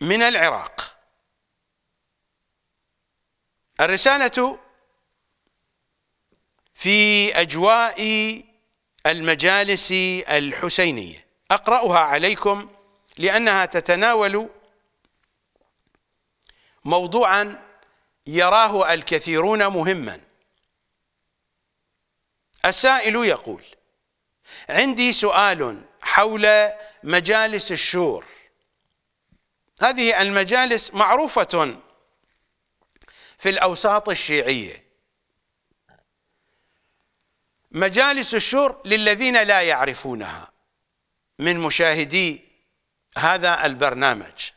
من العراق الرسالة في أجواء المجالس الحسينية أقرأها عليكم لأنها تتناول موضوعا يراه الكثيرون مهما السائل يقول عندي سؤال حول مجالس الشور هذه المجالس معروفة في الأوساط الشيعية مجالس الشور للذين لا يعرفونها من مشاهدي هذا البرنامج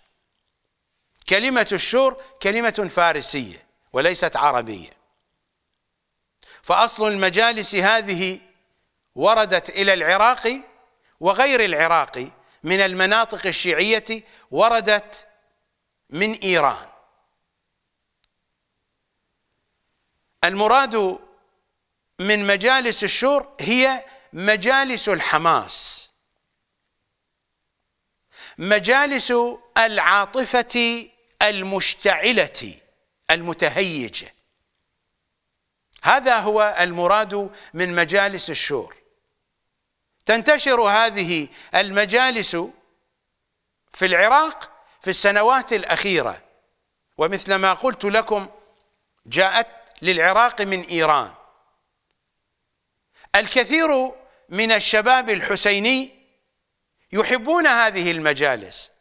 كلمة الشور كلمة فارسية وليست عربية فأصل المجالس هذه وردت إلى العراق وغير العراقي من المناطق الشيعية وردت من إيران المراد من مجالس الشور هي مجالس الحماس مجالس العاطفة المشتعلة المتهيجة هذا هو المراد من مجالس الشور تنتشر هذه المجالس في العراق في السنوات الأخيرة ومثل ما قلت لكم جاءت للعراق من إيران الكثير من الشباب الحسيني يحبون هذه المجالس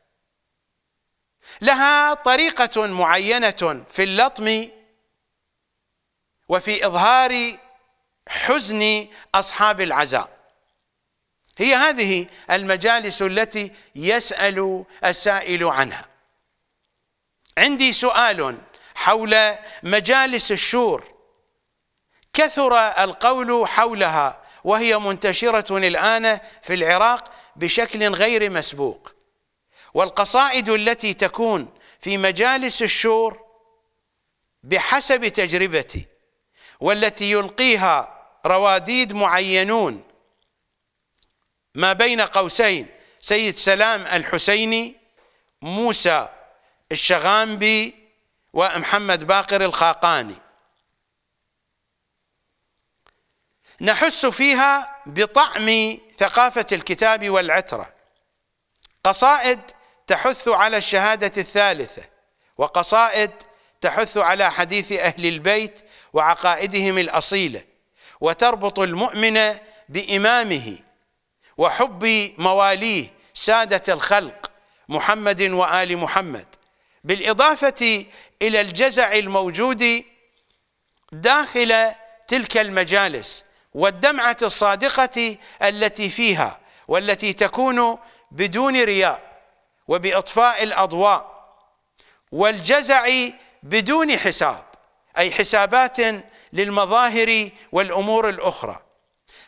لها طريقة معينة في اللطم وفي إظهار حزن أصحاب العزاء هي هذه المجالس التي يسأل السائل عنها عندي سؤال حول مجالس الشور كثر القول حولها وهي منتشرة الآن في العراق بشكل غير مسبوق والقصائد التي تكون في مجالس الشور بحسب تجربتي والتي يلقيها رواديد معينون ما بين قوسين سيد سلام الحسيني موسى الشغامبي ومحمد باقر الخاقاني نحس فيها بطعم ثقافة الكتاب والعترة قصائد تحث على الشهادة الثالثة وقصائد تحث على حديث أهل البيت وعقائدهم الأصيلة وتربط المؤمن بإمامه وحب مواليه سادة الخلق محمد وآل محمد بالإضافة إلى الجزع الموجود داخل تلك المجالس والدمعة الصادقة التي فيها والتي تكون بدون رياء وبإطفاء الأضواء والجزع بدون حساب أي حسابات للمظاهر والأمور الأخرى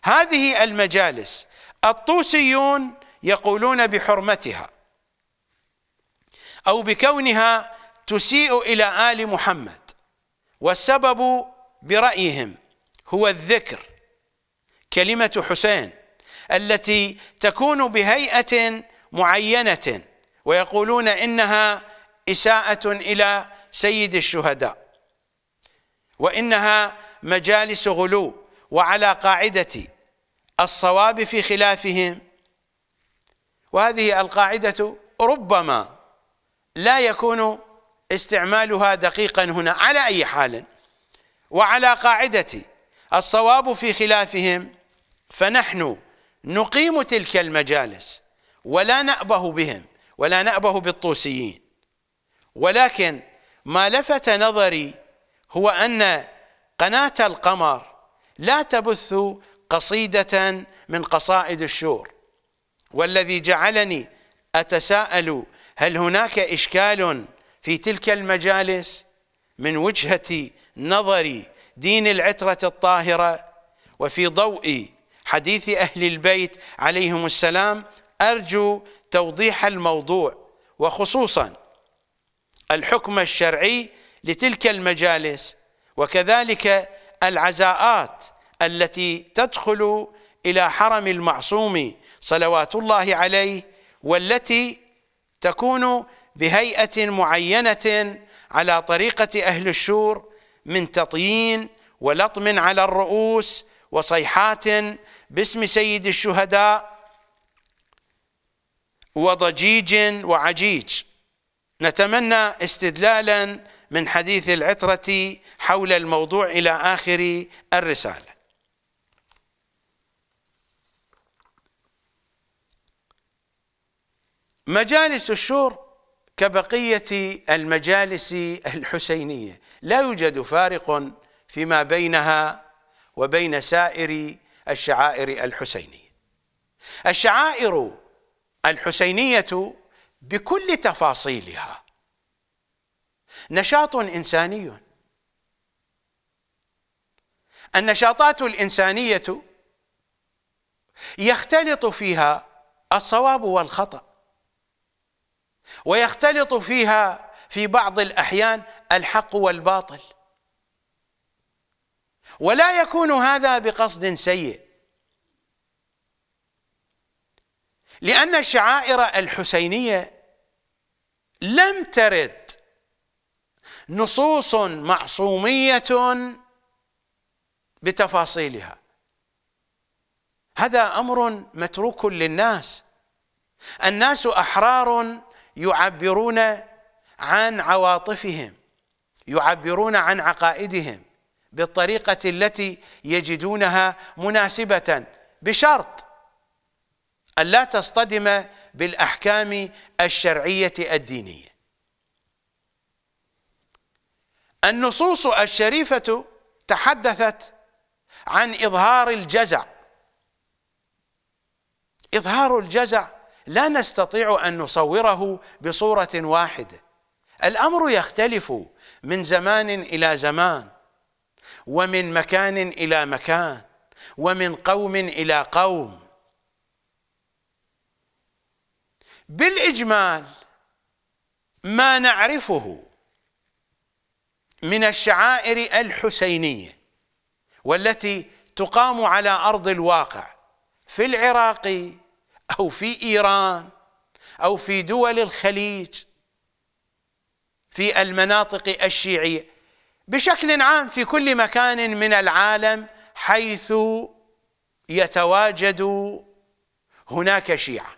هذه المجالس الطوسيون يقولون بحرمتها أو بكونها تسيء إلى آل محمد والسبب برأيهم هو الذكر كلمة حسين التي تكون بهيئة معينة ويقولون إنها إساءة إلى سيد الشهداء وإنها مجالس غلو وعلى قاعدة الصواب في خلافهم وهذه القاعدة ربما لا يكون استعمالها دقيقا هنا على أي حال وعلى قاعدة الصواب في خلافهم فنحن نقيم تلك المجالس ولا نأبه بهم ولا نأبه بالطوسيين ولكن ما لفت نظري هو أن قناة القمر لا تبث قصيدة من قصائد الشور والذي جعلني أتساءل هل هناك إشكال في تلك المجالس من وجهة نظري دين العترة الطاهرة وفي ضوء حديث أهل البيت عليهم السلام أرجو توضيح الموضوع وخصوصا الحكم الشرعي لتلك المجالس وكذلك العزاءات التي تدخل إلى حرم المعصوم صلوات الله عليه والتي تكون بهيئة معينة على طريقة أهل الشور من تطيين ولطم على الرؤوس وصيحات باسم سيد الشهداء وضجيج وعجيج نتمنى استدلالا من حديث العترة حول الموضوع إلى آخر الرسالة مجالس الشور كبقية المجالس الحسينية لا يوجد فارق فيما بينها وبين سائر الشعائر الحسينية الشعائر الحسينية بكل تفاصيلها نشاط إنساني النشاطات الإنسانية يختلط فيها الصواب والخطأ ويختلط فيها في بعض الأحيان الحق والباطل ولا يكون هذا بقصد سيء لأن الشعائر الحسينية لم ترد نصوص معصومية بتفاصيلها هذا أمر متروك للناس الناس أحرار يعبرون عن عواطفهم يعبرون عن عقائدهم بالطريقة التي يجدونها مناسبة بشرط أن لا تصطدم بالأحكام الشرعية الدينية النصوص الشريفة تحدثت عن إظهار الجزع إظهار الجزع لا نستطيع أن نصوره بصورة واحدة الأمر يختلف من زمان إلى زمان ومن مكان إلى مكان ومن قوم إلى قوم بالإجمال ما نعرفه من الشعائر الحسينية والتي تقام على أرض الواقع في العراق أو في إيران أو في دول الخليج في المناطق الشيعية بشكل عام في كل مكان من العالم حيث يتواجد هناك شيعة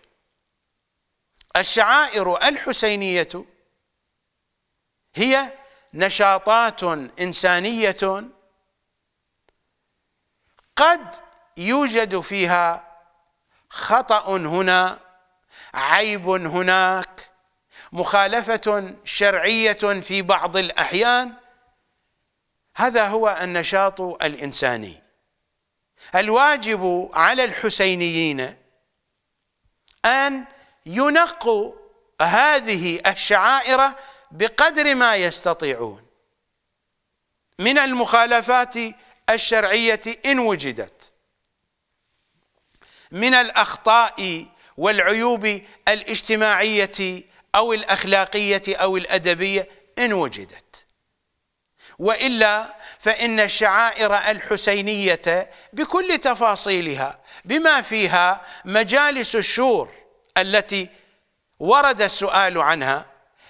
الشعائر الحسينية هي نشاطات إنسانية قد يوجد فيها خطأ هنا عيب هناك مخالفة شرعية في بعض الأحيان هذا هو النشاط الإنساني الواجب على الحسينيين أن ينقوا هذه الشعائر بقدر ما يستطيعون من المخالفات الشرعية إن وجدت من الأخطاء والعيوب الاجتماعية أو الأخلاقية أو الأدبية إن وجدت وإلا فإن الشعائر الحسينية بكل تفاصيلها بما فيها مجالس الشور التي ورد السؤال عنها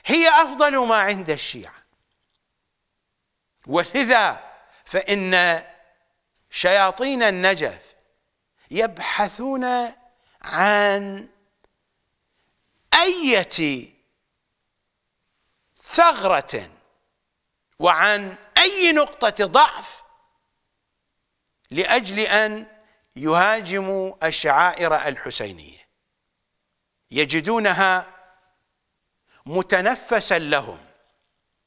هي أفضل ما عند الشيعة ولذا فإن شياطين النجف يبحثون عن أية ثغرة وعن أي نقطة ضعف لأجل أن يهاجموا الشعائر الحسينية يجدونها متنفسا لهم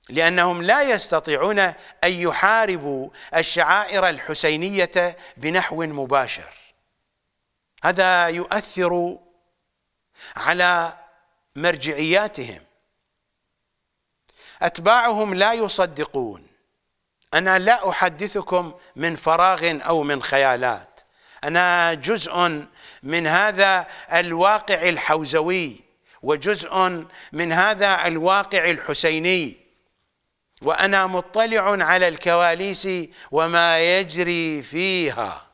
لأنهم لا يستطيعون أن يحاربوا الشعائر الحسينية بنحو مباشر هذا يؤثر على مرجعياتهم أتباعهم لا يصدقون أنا لا أحدثكم من فراغ أو من خيالات أنا جزء من هذا الواقع الحوزوي وجزء من هذا الواقع الحسيني وأنا مطلع على الكواليس وما يجري فيها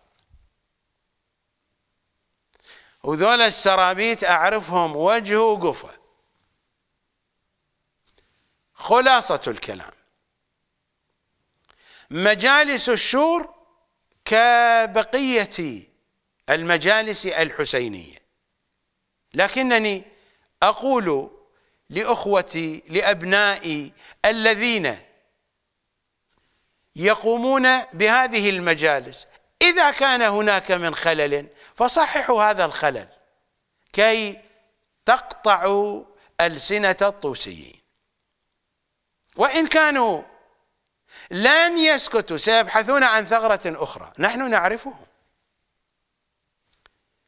وذول السرابيت أعرفهم وجه وقفة خلاصة الكلام مجالس الشور كبقية المجالس الحسينية لكنني أقول لأخوتي لأبنائي الذين يقومون بهذه المجالس إذا كان هناك من خلل فصححوا هذا الخلل كي تقطعوا ألسنة الطوسيين وإن كانوا لن يسكتوا سيبحثون عن ثغرة أخرى نحن نعرفهم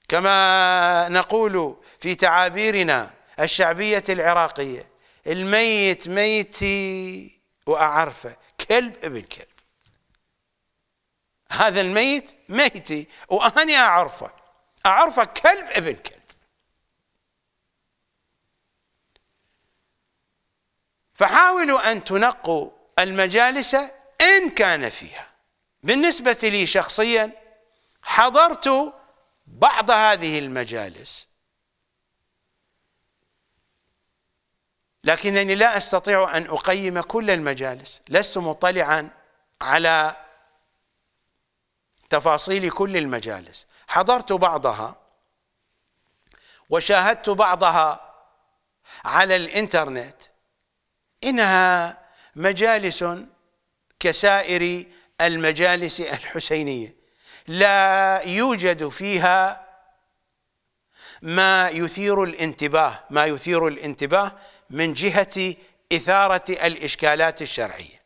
كما نقول في تعابيرنا الشعبية العراقية الميت ميتي وأعرفه كلب ابن كلب هذا الميت ميتي واني أعرفه أعرفه كلب ابن كلب فحاولوا أن تنقوا المجالس إن كان فيها بالنسبة لي شخصيا حضرت بعض هذه المجالس لكنني لا أستطيع أن أقيم كل المجالس لست مطلعا على تفاصيل كل المجالس حضرت بعضها وشاهدت بعضها على الانترنت انها مجالس كسائر المجالس الحسينيه لا يوجد فيها ما يثير الانتباه ما يثير الانتباه من جهه اثاره الاشكالات الشرعيه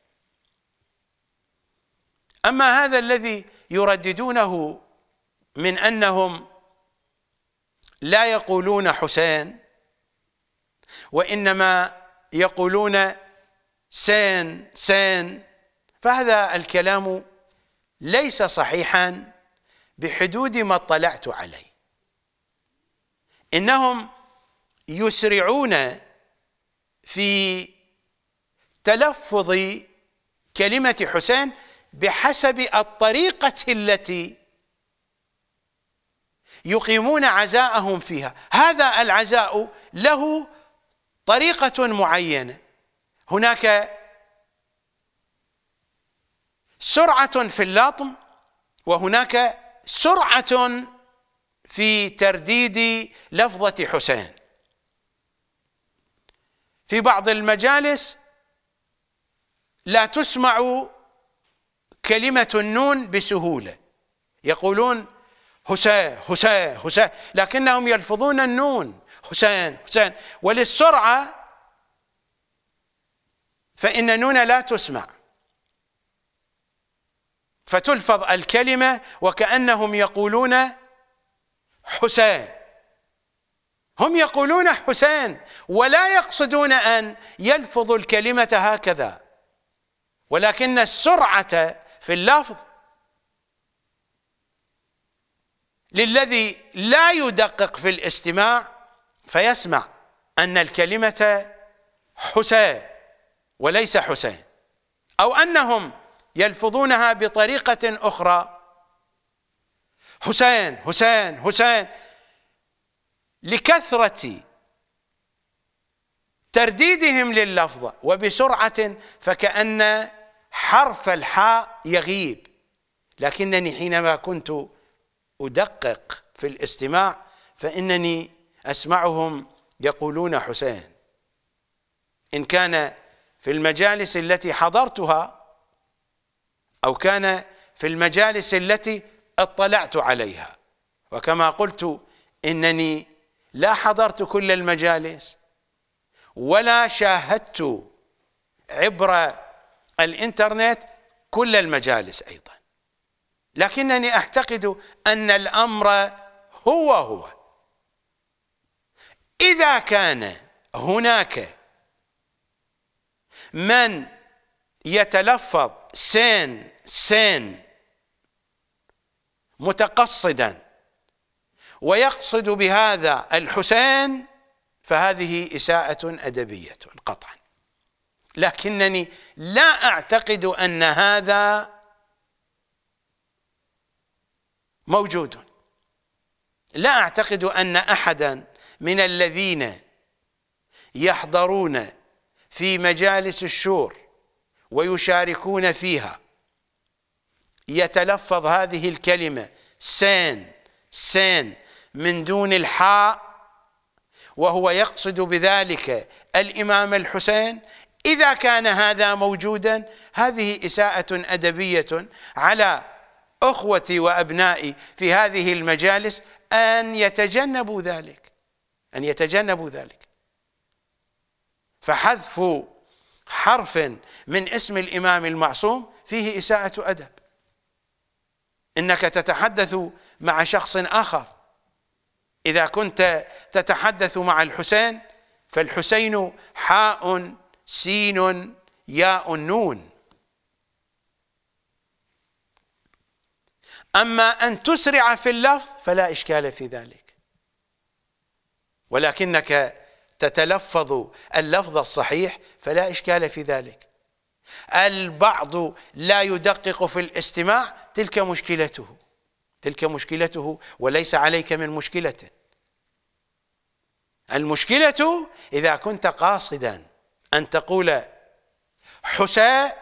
اما هذا الذي يرددونه من انهم لا يقولون حسين وانما يقولون سين سين فهذا الكلام ليس صحيحا بحدود ما اطلعت عليه انهم يسرعون في تلفظ كلمه حسين بحسب الطريقة التي يقيمون عزاءهم فيها هذا العزاء له طريقة معينة هناك سرعة في اللطم وهناك سرعة في ترديد لفظة حسين في بعض المجالس لا تسمع كلمة النون بسهولة يقولون حسين حسين حسين لكنهم يلفظون النون حسين حسين وللسرعة فإن النون لا تسمع فتلفظ الكلمة وكأنهم يقولون حسين هم يقولون حسين ولا يقصدون أن يلفظوا الكلمة هكذا ولكن السرعة في اللفظ للذي لا يدقق في الاستماع فيسمع أن الكلمة حسين وليس حسين أو أنهم يلفظونها بطريقة أخرى حسين حسين حسين لكثرة ترديدهم لللفظة وبسرعة فكأن حرف الحاء يغيب لكنني حينما كنت أدقق في الاستماع فإنني أسمعهم يقولون حسين إن كان في المجالس التي حضرتها أو كان في المجالس التي اطلعت عليها وكما قلت إنني لا حضرت كل المجالس ولا شاهدت عبر الانترنت كل المجالس أيضا لكنني أعتقد أن الأمر هو هو إذا كان هناك من يتلفظ سين سين متقصدا ويقصد بهذا الحسين فهذه إساءة أدبية قطعا لكنني لا أعتقد أن هذا موجود لا أعتقد أن أحدا من الذين يحضرون في مجالس الشور ويشاركون فيها يتلفظ هذه الكلمة سين سين من دون الحاء وهو يقصد بذلك الإمام الحسين إذا كان هذا موجودا هذه إساءة أدبية على أخوتي وأبنائي في هذه المجالس أن يتجنبوا ذلك أن يتجنبوا ذلك فحذف حرف من اسم الإمام المعصوم فيه إساءة أدب إنك تتحدث مع شخص آخر إذا كنت تتحدث مع الحسين فالحسين حاء سين ياء نون أما أن تسرع في اللفظ فلا إشكال في ذلك ولكنك تتلفظ اللفظ الصحيح فلا إشكال في ذلك البعض لا يدقق في الاستماع تلك مشكلته تلك مشكلته وليس عليك من مشكلة المشكلة إذا كنت قاصدا أن تقول حسى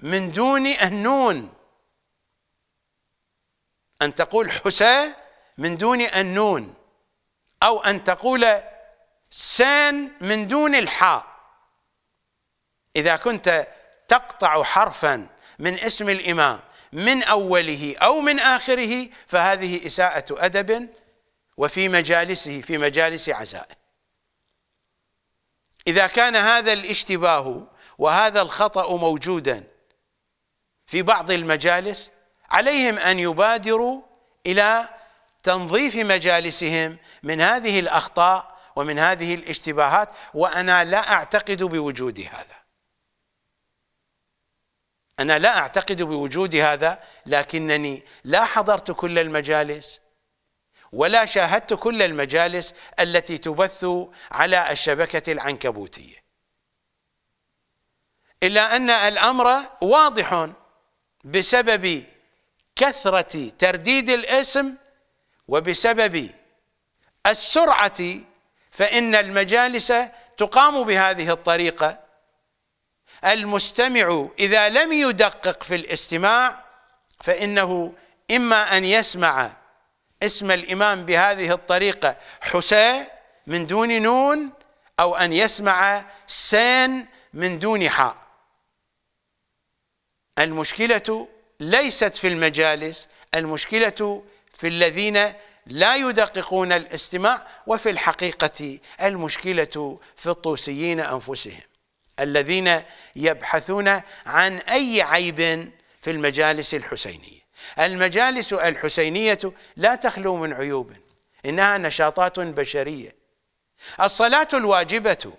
من دون النون أن تقول حسى من دون النون أو أن تقول سان من دون الحاء إذا كنت تقطع حرفا من اسم الإمام من أوله أو من آخره فهذه إساءة أدب وفي مجالسه في مجالس عزائه إذا كان هذا الاشتباه وهذا الخطأ موجودا في بعض المجالس عليهم أن يبادروا إلى تنظيف مجالسهم من هذه الأخطاء ومن هذه الاشتباهات وأنا لا أعتقد بوجود هذا أنا لا أعتقد بوجود هذا لكنني لا حضرت كل المجالس ولا شاهدت كل المجالس التي تبث على الشبكة العنكبوتية إلا أن الأمر واضح بسبب كثرة ترديد الاسم وبسبب السرعة فإن المجالس تقام بهذه الطريقة المستمع إذا لم يدقق في الاستماع فإنه إما أن يسمع اسم الإمام بهذه الطريقة حسين من دون نون أو أن يسمع سين من دون حاء المشكلة ليست في المجالس المشكلة في الذين لا يدققون الاستماع وفي الحقيقة المشكلة في الطوسيين أنفسهم الذين يبحثون عن أي عيب في المجالس الحسينية المجالس الحسينية لا تخلو من عيوب إنها نشاطات بشرية الصلاة الواجبة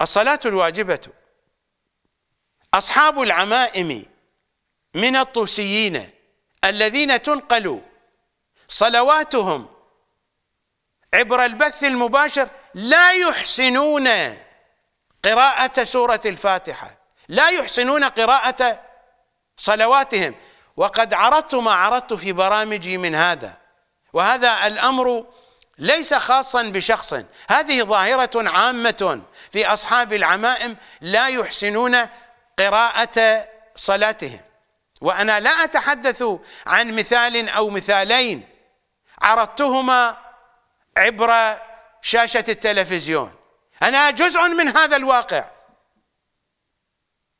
الصلاة الواجبة أصحاب العمائم من الطوسيين الذين تنقل صلواتهم عبر البث المباشر لا يحسنون قراءة سورة الفاتحة لا يحسنون قراءة صلواتهم وقد عرضت ما عرضت في برامجي من هذا وهذا الأمر ليس خاصا بشخص هذه ظاهرة عامة في أصحاب العمائم لا يحسنون قراءة صلاتهم وأنا لا أتحدث عن مثال أو مثالين عرضتهما عبر شاشة التلفزيون أنا جزء من هذا الواقع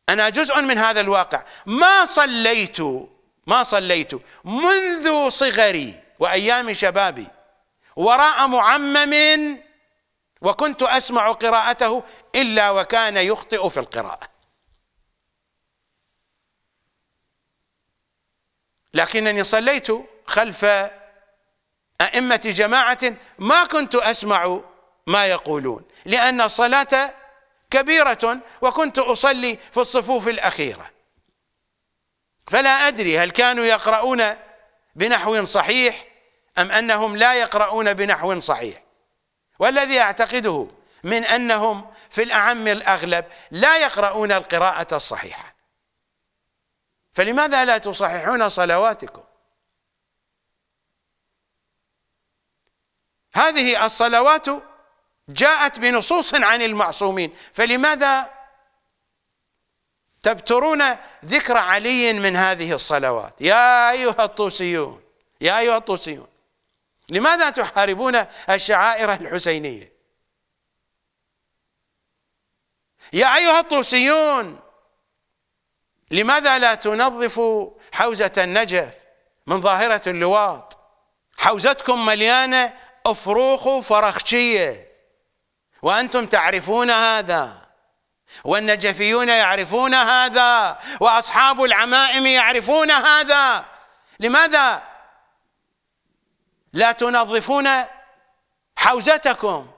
أنا جزء من هذا الواقع ما صليت ما صليت منذ صغري وأيام شبابي وراء معمم وكنت أسمع قراءته إلا وكان يخطئ في القراءة لكنني صليت خلف أئمة جماعة ما كنت أسمع ما يقولون لأن الصلاة كبيرة وكنت أصلي في الصفوف الأخيرة فلا أدري هل كانوا يقرؤون بنحو صحيح أم أنهم لا يقرؤون بنحو صحيح والذي أعتقده من أنهم في الأعم الأغلب لا يقرؤون القراءة الصحيحة فلماذا لا تصححون صلواتكم هذه الصلوات جاءت بنصوص عن المعصومين فلماذا تبترون ذكر علي من هذه الصلوات يا أيها الطوسيون يا أيها الطوسيون لماذا تحاربون الشعائر الحسينية يا أيها الطوسيون لماذا لا تنظفوا حوزة النجف من ظاهرة اللواط حوزتكم مليانة أفروخ فرخشية وأنتم تعرفون هذا والنجفيون يعرفون هذا وأصحاب العمائم يعرفون هذا لماذا لا تنظفون حوزتكم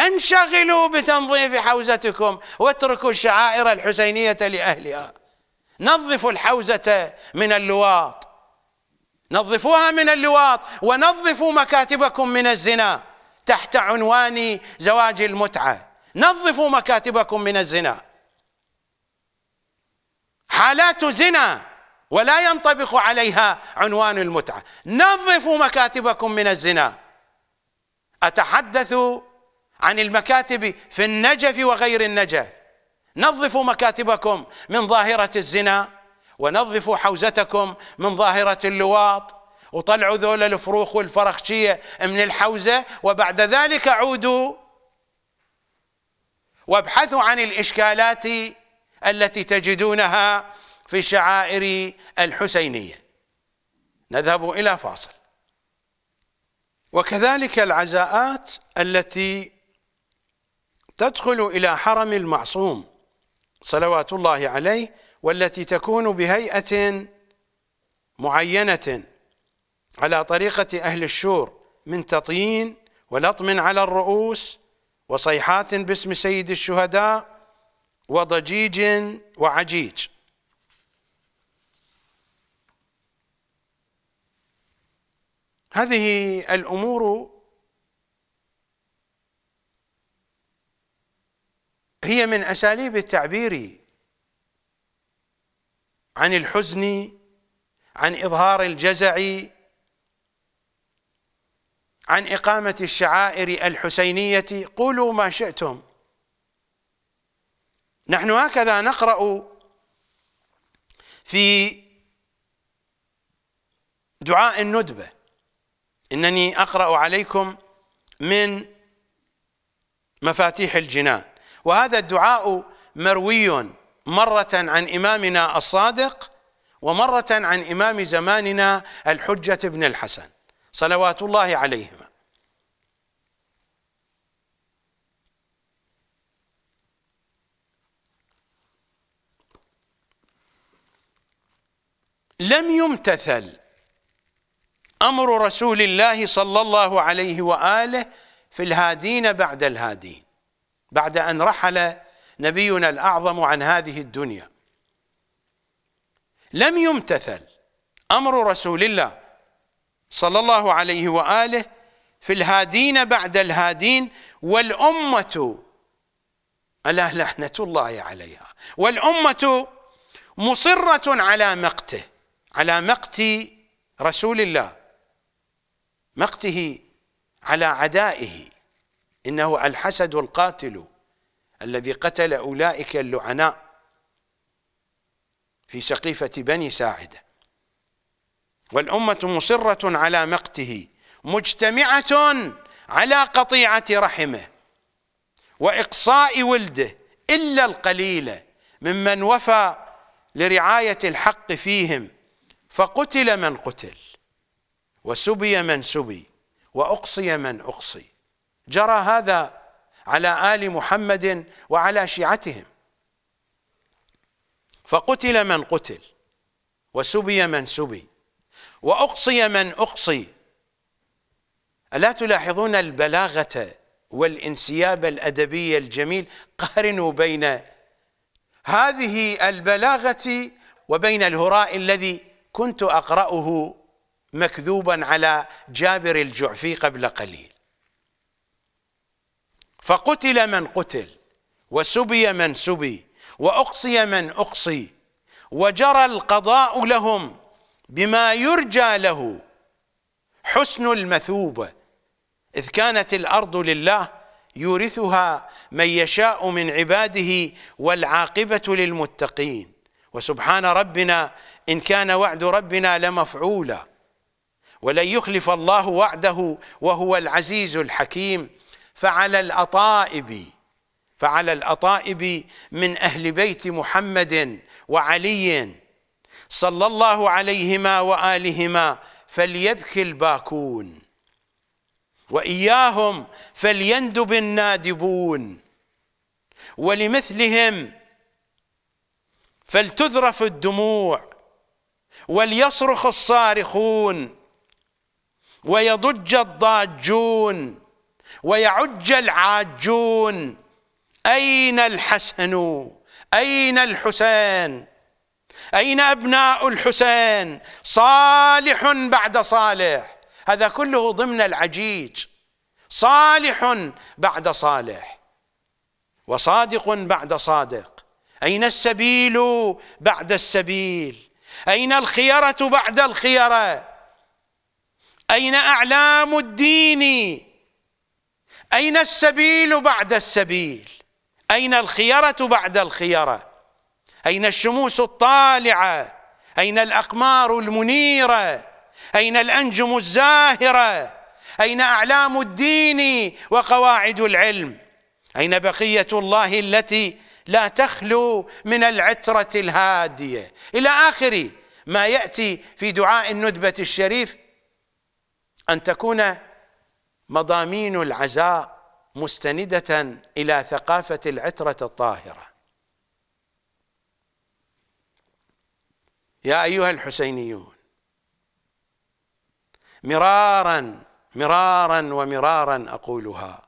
انشغلوا بتنظيف حوزتكم واتركوا الشعائر الحسينية لأهلها نظفوا الحوزة من اللواط نظفوها من اللواط ونظفوا مكاتبكم من الزنا تحت عنوان زواج المتعة نظفوا مكاتبكم من الزنا حالات زنا ولا ينطبق عليها عنوان المتعة نظفوا مكاتبكم من الزنا أتحدث عن المكاتب في النجف وغير النجف نظفوا مكاتبكم من ظاهرة الزنا ونظفوا حوزتكم من ظاهرة اللواط وطلعوا ذول الفروخ والفرخشية من الحوزة وبعد ذلك عودوا وابحثوا عن الإشكالات التي تجدونها في الشعائر الحسينية نذهب إلى فاصل وكذلك العزاءات التي تدخل إلى حرم المعصوم صلوات الله عليه والتي تكون بهيئة معينة على طريقة أهل الشور من تطيين ولطم على الرؤوس وصيحات باسم سيد الشهداء وضجيج وعجيج هذه الأمور هي من أساليب التعبير عن الحزن عن إظهار الجزع عن إقامة الشعائر الحسينية قولوا ما شئتم نحن هكذا نقرأ في دعاء الندبة إنني أقرأ عليكم من مفاتيح الجنان وهذا الدعاء مروي مرة عن إمامنا الصادق ومرة عن إمام زماننا الحجة بن الحسن صلوات الله عليهما لم يمتثل امر رسول الله صلى الله عليه واله في الهادين بعد الهادين بعد ان رحل نبينا الاعظم عن هذه الدنيا لم يمتثل امر رسول الله صلى الله عليه واله في الهادين بعد الهادين والامه الا لعنه الله عليها والامه مصره على مقته على مقت رسول الله مقته على عدائه انه الحسد القاتل الذي قتل اولئك اللعناء في سقيفه بني ساعده والأمة مصرة على مقته مجتمعة على قطيعة رحمه وإقصاء ولده إلا القليلة ممن وفى لرعاية الحق فيهم فقتل من قتل وسبي من سبي وأقصي من أقصي جرى هذا على آل محمد وعلى شيعتهم فقتل من قتل وسبي من سبي وأقصي من أقصي ألا تلاحظون البلاغة والانسياب الأدبي الجميل قارنوا بين هذه البلاغة وبين الهراء الذي كنت أقرأه مكذوبا على جابر الجعفي قبل قليل فقتل من قتل وسبي من سبي وأقصي من أقصي وجرى القضاء لهم بما يرجى له حسن المثوبه اذ كانت الارض لله يورثها من يشاء من عباده والعاقبه للمتقين وسبحان ربنا ان كان وعد ربنا لمفعولا ولن يخلف الله وعده وهو العزيز الحكيم فعلى الاطائب فعلى الاطائب من اهل بيت محمد وعلي صلى الله عليهما وآلهما فليبكي الباكون وإياهم فليندب النادبون ولمثلهم فلتذرف الدموع وليصرخ الصارخون ويضج الضاجون ويعج العاجون أين الحسن أين الحسين أين أبناء الحسين صالح بعد صالح هذا كله ضمن العجيج صالح بعد صالح وصادق بعد صادق أين السبيل بعد السبيل أين الخيرة بعد الخيرة أين أعلام الدين أين السبيل بعد السبيل أين الخيرة بعد الخيرة أين الشموس الطالعة أين الأقمار المنيرة أين الأنجم الزاهرة أين أعلام الدين وقواعد العلم أين بقية الله التي لا تخلو من العترة الهادية إلى آخر ما يأتي في دعاء الندبة الشريف أن تكون مضامين العزاء مستندة إلى ثقافة العترة الطاهرة يا أيها الحسينيون مرارا مرارا ومرارا أقولها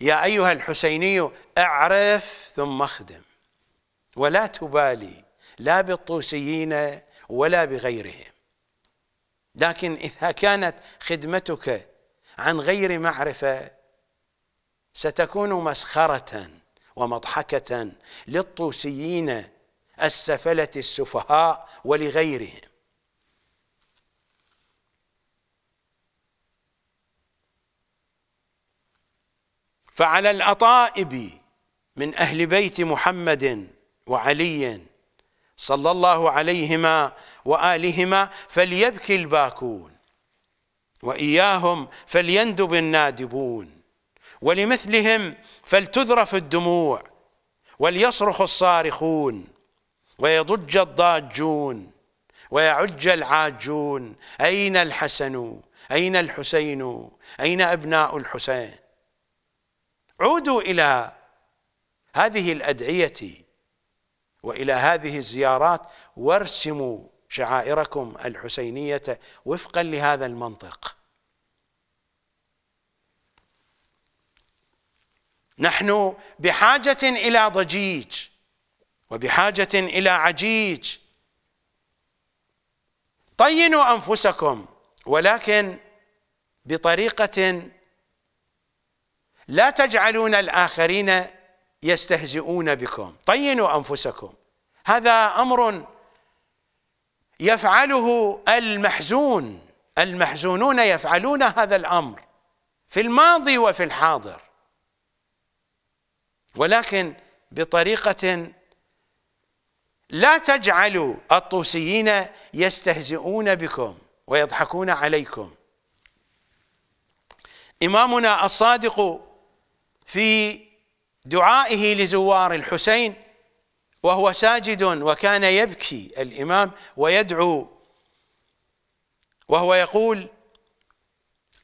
يا أيها الحسيني أعرف ثم اخدم ولا تبالي لا بالطوسيين ولا بغيرهم لكن إذا كانت خدمتك عن غير معرفة ستكون مسخرة ومضحكة للطوسيين السفلة السفهاء ولغيرهم فعلى الأطائب من أهل بيت محمد وعلي صلى الله عليهما وآلهما فليبكي الباكون وإياهم فليندب النادبون ولمثلهم فلتذرف الدموع وليصرخ الصارخون ويضج الضاجون ويعج العاجون أين الحسن أين الحسين أين أبناء الحسين عودوا إلى هذه الأدعية وإلى هذه الزيارات وارسموا شعائركم الحسينية وفقا لهذا المنطق نحن بحاجة إلى ضجيج وبحاجة إلى عجيج طينوا أنفسكم ولكن بطريقة لا تجعلون الآخرين يستهزئون بكم طينوا أنفسكم هذا أمر يفعله المحزون المحزونون يفعلون هذا الأمر في الماضي وفي الحاضر ولكن بطريقة لا تجعلوا الطوسيين يستهزئون بكم ويضحكون عليكم إمامنا الصادق في دعائه لزوار الحسين وهو ساجد وكان يبكي الإمام ويدعو وهو يقول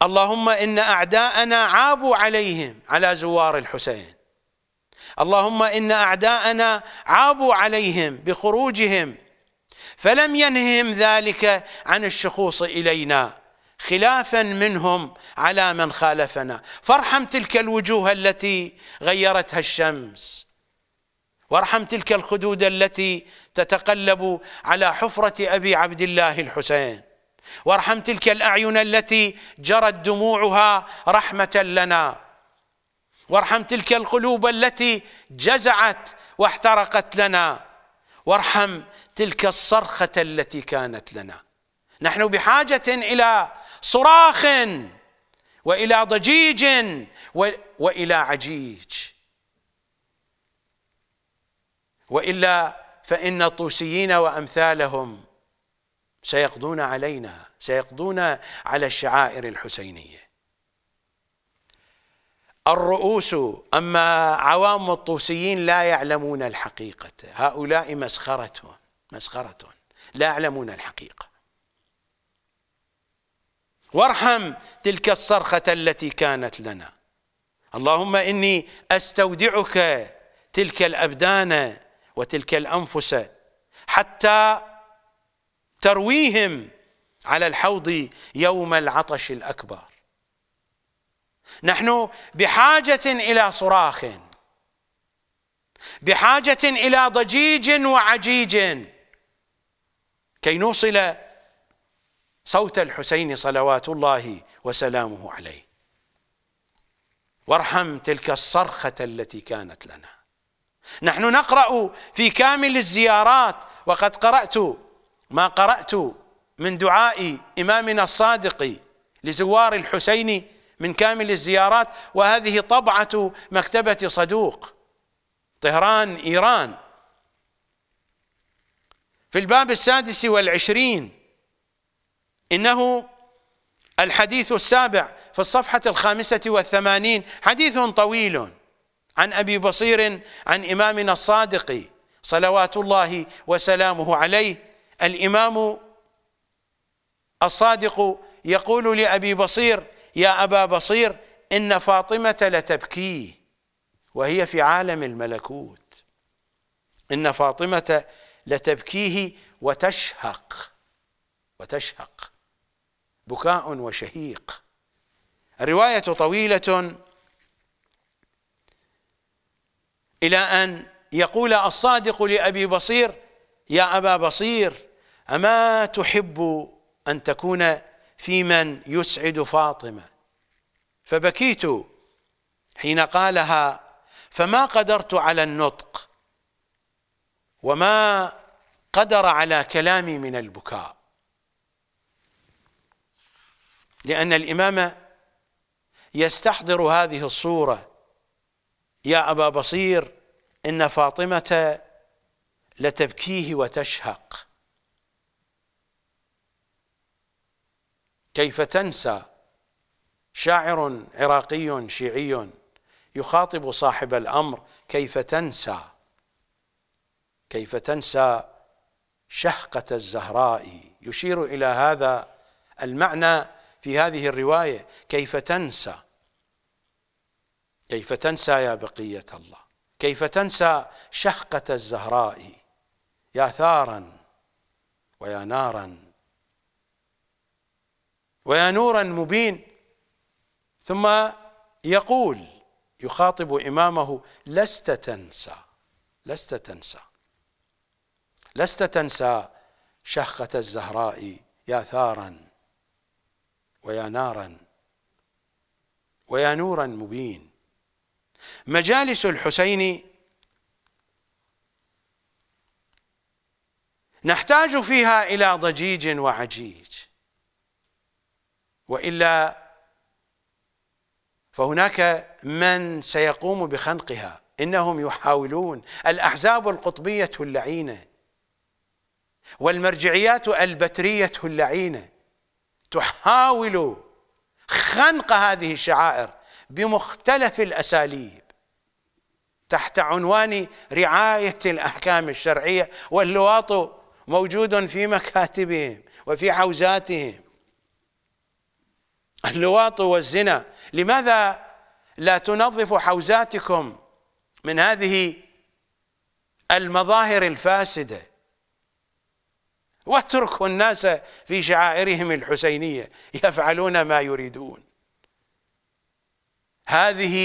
اللهم إن أعداءنا عابوا عليهم على زوار الحسين اللهم إن أعداءنا عابوا عليهم بخروجهم فلم ينههم ذلك عن الشخوص إلينا خلافا منهم على من خالفنا فارحم تلك الوجوه التي غيرتها الشمس وارحم تلك الخدود التي تتقلب على حفرة أبي عبد الله الحسين وارحم تلك الأعين التي جرت دموعها رحمة لنا وارحم تلك القلوب التي جزعت واحترقت لنا وارحم تلك الصرخة التي كانت لنا نحن بحاجة إلى صراخ وإلى ضجيج وإلى عجيج وإلا فإن الطوسيين وأمثالهم سيقضون علينا سيقضون على الشعائر الحسينيه الرؤوس أما عوام الطوسيين لا يعلمون الحقيقة هؤلاء مسخرة مسخرة لا يعلمون الحقيقة وارحم تلك الصرخة التي كانت لنا اللهم إني أستودعك تلك الأبدان وتلك الأنفس حتى ترويهم على الحوض يوم العطش الأكبر نحن بحاجة إلى صراخ بحاجة إلى ضجيج وعجيج كي نوصل صوت الحسين صلوات الله وسلامه عليه وارحم تلك الصرخة التي كانت لنا نحن نقرأ في كامل الزيارات وقد قرأت ما قرأت من دعاء إمامنا الصادق لزوار الحسين من كامل الزيارات وهذه طبعة مكتبة صدوق طهران إيران في الباب السادس والعشرين إنه الحديث السابع في الصفحة الخامسة والثمانين حديث طويل عن أبي بصير عن إمامنا الصادق صلوات الله وسلامه عليه الإمام الصادق يقول لأبي بصير يا أبا بصير إن فاطمة لتبكي وهي في عالم الملكوت إن فاطمة لتبكيه وتشهق وتشهق بكاء وشهيق الرواية طويلة إلى أن يقول الصادق لأبي بصير يا أبا بصير أما تحب أن تكون في من يسعد فاطمه فبكيت حين قالها فما قدرت على النطق وما قدر على كلامي من البكاء لان الامام يستحضر هذه الصوره يا ابا بصير ان فاطمه لتبكيه وتشهق كيف تنسى شاعر عراقي شيعي يخاطب صاحب الامر كيف تنسى كيف تنسى شهقه الزهراء يشير الى هذا المعنى في هذه الروايه كيف تنسى كيف تنسى يا بقيه الله كيف تنسى شهقه الزهراء يا ثارا ويا نارا ويا نورا مبين ثم يقول يخاطب إمامه لست تنسى لست تنسى لست تنسى شهقة الزهراء يا ثارا ويا نارا ويا نورا مبين مجالس الحسين نحتاج فيها إلى ضجيج وعجيج والا فهناك من سيقوم بخنقها انهم يحاولون الاحزاب القطبيه اللعينه والمرجعيات البتريه اللعينه تحاول خنق هذه الشعائر بمختلف الاساليب تحت عنوان رعايه الاحكام الشرعيه واللواط موجود في مكاتبهم وفي حوزاتهم اللواط والزنا لماذا لا تنظف حوزاتكم من هذه المظاهر الفاسدة واتركوا الناس في شعائرهم الحسينية يفعلون ما يريدون هذه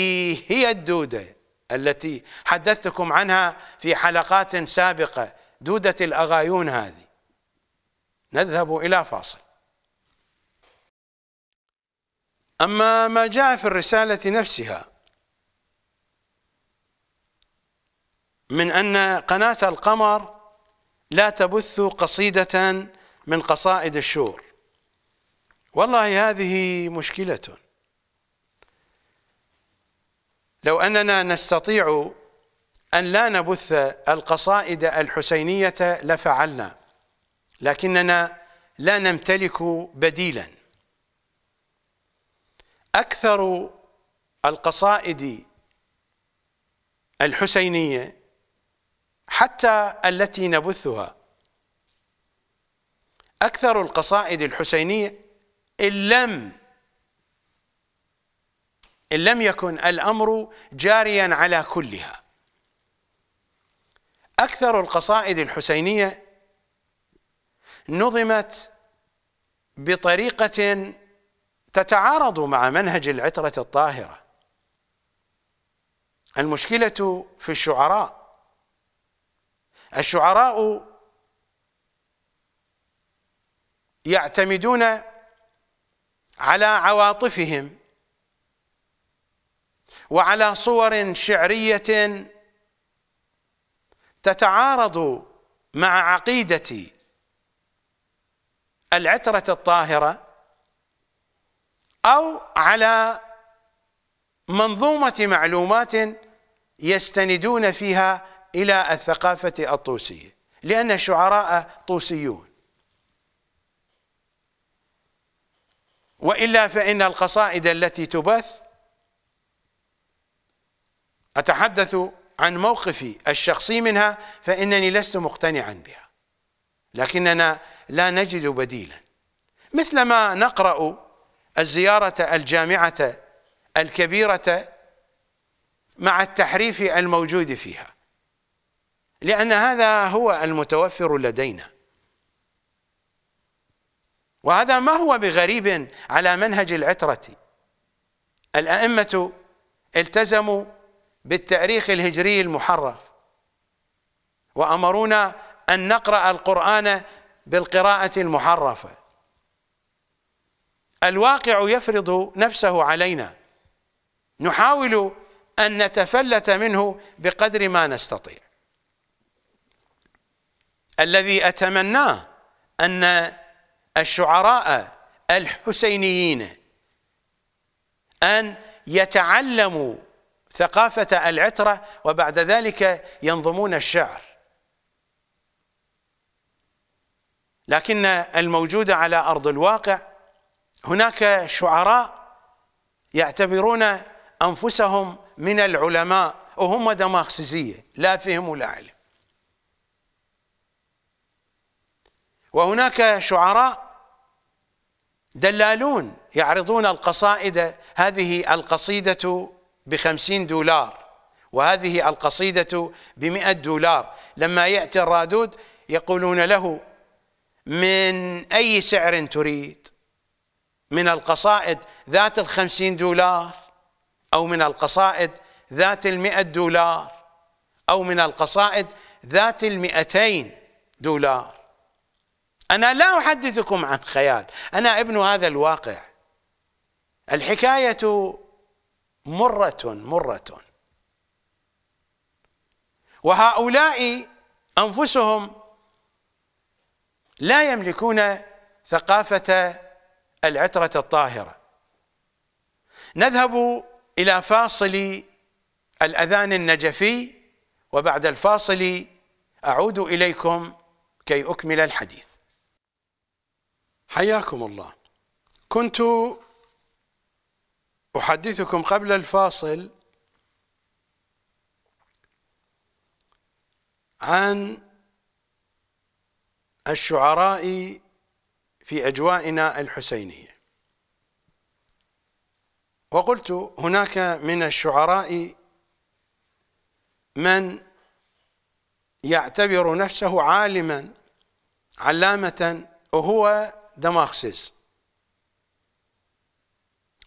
هي الدودة التي حدثتكم عنها في حلقات سابقة دودة الأغايون هذه نذهب إلى فاصل أما ما جاء في الرسالة نفسها من أن قناة القمر لا تبث قصيدة من قصائد الشور والله هذه مشكلة لو أننا نستطيع أن لا نبث القصائد الحسينية لفعلنا لكننا لا نمتلك بديلاً أكثر القصائد الحسينية حتى التي نبثها أكثر القصائد الحسينية إن لم إن لم يكن الأمر جاريا على كلها أكثر القصائد الحسينية نظمت بطريقة تتعارض مع منهج العترة الطاهرة المشكلة في الشعراء الشعراء يعتمدون على عواطفهم وعلى صور شعرية تتعارض مع عقيدة العترة الطاهرة أو على منظومة معلومات يستندون فيها إلى الثقافة الطوسية لأن الشعراء طوسيون وإلا فإن القصائد التي تبث أتحدث عن موقفي الشخصي منها فإنني لست مقتنعا بها لكننا لا نجد بديلا مثلما نقرأ الزيارة الجامعة الكبيرة مع التحريف الموجود فيها لأن هذا هو المتوفر لدينا وهذا ما هو بغريب على منهج العترة الأئمة التزموا بالتاريخ الهجري المحرف وأمرونا أن نقرأ القرآن بالقراءة المحرفة الواقع يفرض نفسه علينا نحاول أن نتفلت منه بقدر ما نستطيع الذي أتمناه أن الشعراء الحسينيين أن يتعلموا ثقافة العترة وبعد ذلك ينظمون الشعر لكن الموجود على أرض الواقع هناك شعراء يعتبرون انفسهم من العلماء وهم دماخسيزيه لا فهم ولا علم وهناك شعراء دلالون يعرضون القصائد هذه القصيدة بخمسين دولار وهذه القصيدة بمئة دولار لما يأتي الرادود يقولون له من أي سعر تريد من القصائد ذات الخمسين دولار أو من القصائد ذات المئة دولار أو من القصائد ذات المئتين دولار أنا لا أحدثكم عن خيال أنا ابن هذا الواقع الحكاية مرة مرة وهؤلاء أنفسهم لا يملكون ثقافة العترة الطاهرة نذهب إلى فاصل الأذان النجفي وبعد الفاصل أعود إليكم كي أكمل الحديث حياكم الله كنت أحدثكم قبل الفاصل عن الشعراء في أجوائنا الحسينية وقلت هناك من الشعراء من يعتبر نفسه عالما علامة وهو دماغسيس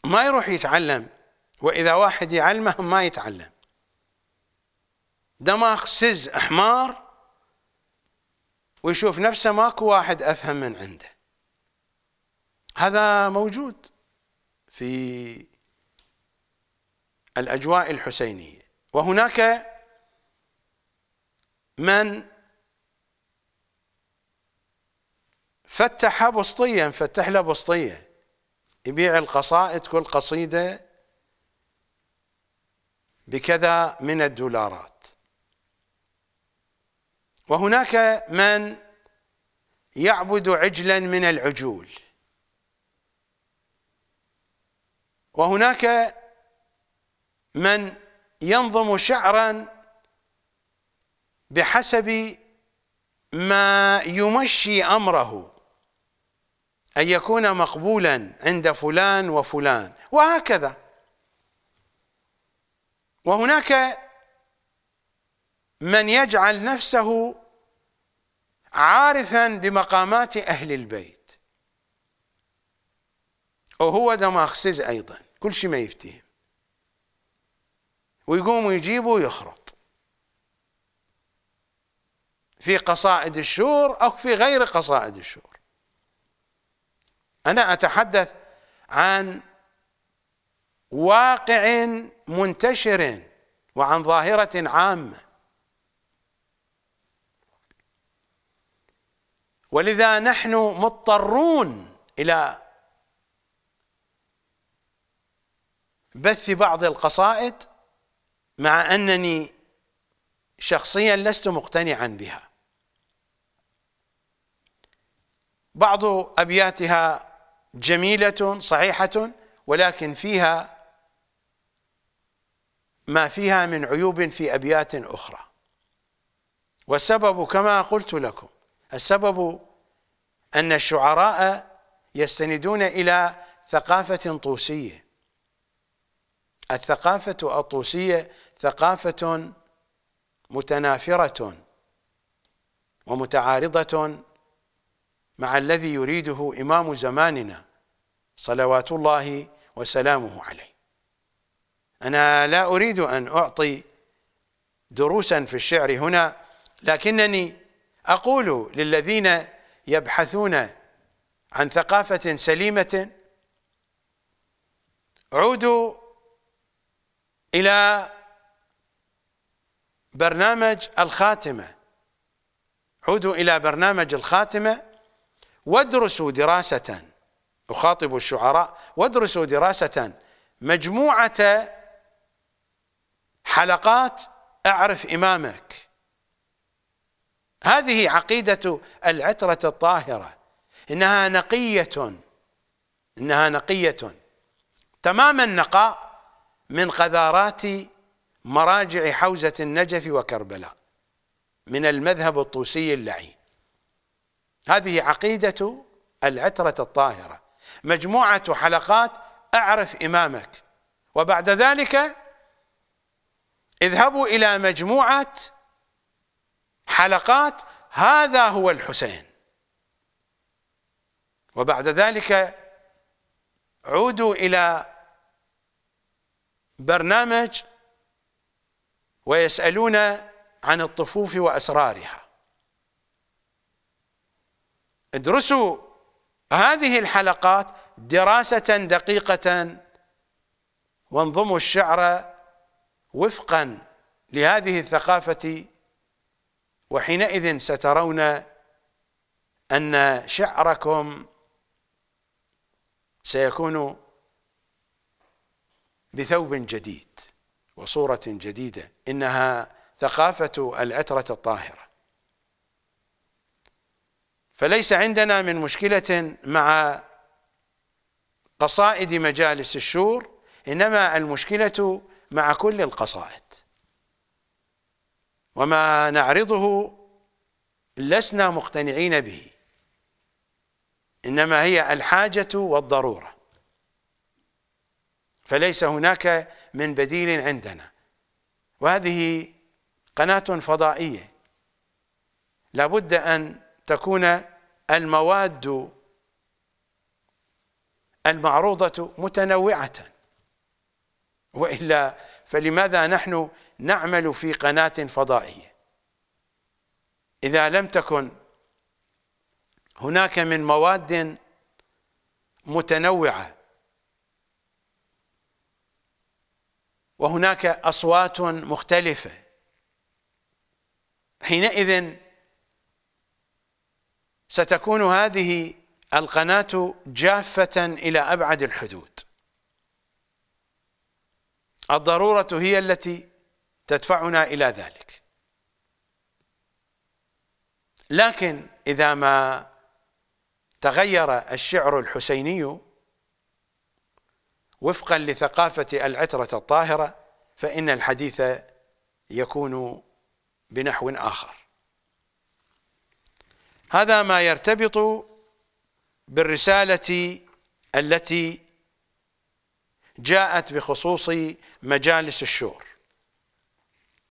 ما يروح يتعلم وإذا واحد يعلمه ما يتعلم سز حمار ويشوف نفسه ماكو واحد أفهم من عنده هذا موجود في الاجواء الحسينيه وهناك من فتح بسطيه فتح له بسطيه يبيع القصائد كل قصيده بكذا من الدولارات وهناك من يعبد عجلا من العجول وهناك من ينظم شعرا بحسب ما يمشي امره ان يكون مقبولا عند فلان وفلان وهكذا وهناك من يجعل نفسه عارفا بمقامات اهل البيت وهو دماغسز ايضا كل شيء ما يفتيهم ويقوم ويجيبه ويخرط في قصائد الشور أو في غير قصائد الشور أنا أتحدث عن واقع منتشر وعن ظاهرة عامة ولذا نحن مضطرون إلى بث بعض القصائد مع أنني شخصيا لست مقتنعا بها بعض أبياتها جميلة صحيحة ولكن فيها ما فيها من عيوب في أبيات أخرى والسبب كما قلت لكم السبب أن الشعراء يستندون إلى ثقافة طوسية الثقافة الطوسية ثقافة متنافرة ومتعارضة مع الذي يريده إمام زماننا صلوات الله وسلامه عليه أنا لا أريد أن أعطي دروسا في الشعر هنا لكنني أقول للذين يبحثون عن ثقافة سليمة عودوا إلى برنامج الخاتمة عودوا إلى برنامج الخاتمة وادرسوا دراسة أخاطب الشعراء وادرسوا دراسة مجموعة حلقات أعرف إمامك هذه عقيدة العترة الطاهرة إنها نقية إنها نقية تمام النقاء من قذارات مراجع حوزة النجف وكربلاء من المذهب الطوسي اللعين هذه عقيدة العترة الطاهرة مجموعة حلقات أعرف إمامك وبعد ذلك اذهبوا إلى مجموعة حلقات هذا هو الحسين وبعد ذلك عودوا إلى برنامج ويسألون عن الطفوف وأسرارها ادرسوا هذه الحلقات دراسة دقيقة وانظموا الشعر وفقا لهذه الثقافة وحينئذ سترون أن شعركم سيكون بثوب جديد وصورة جديدة إنها ثقافة العترة الطاهرة فليس عندنا من مشكلة مع قصائد مجالس الشور إنما المشكلة مع كل القصائد وما نعرضه لسنا مقتنعين به إنما هي الحاجة والضرورة فليس هناك من بديل عندنا وهذه قناة فضائية لابد أن تكون المواد المعروضة متنوعة وإلا فلماذا نحن نعمل في قناة فضائية إذا لم تكن هناك من مواد متنوعة وهناك اصوات مختلفه حينئذ ستكون هذه القناه جافه الى ابعد الحدود الضروره هي التي تدفعنا الى ذلك لكن اذا ما تغير الشعر الحسيني وفقا لثقافة العترة الطاهرة فإن الحديث يكون بنحو آخر هذا ما يرتبط بالرسالة التي جاءت بخصوص مجالس الشور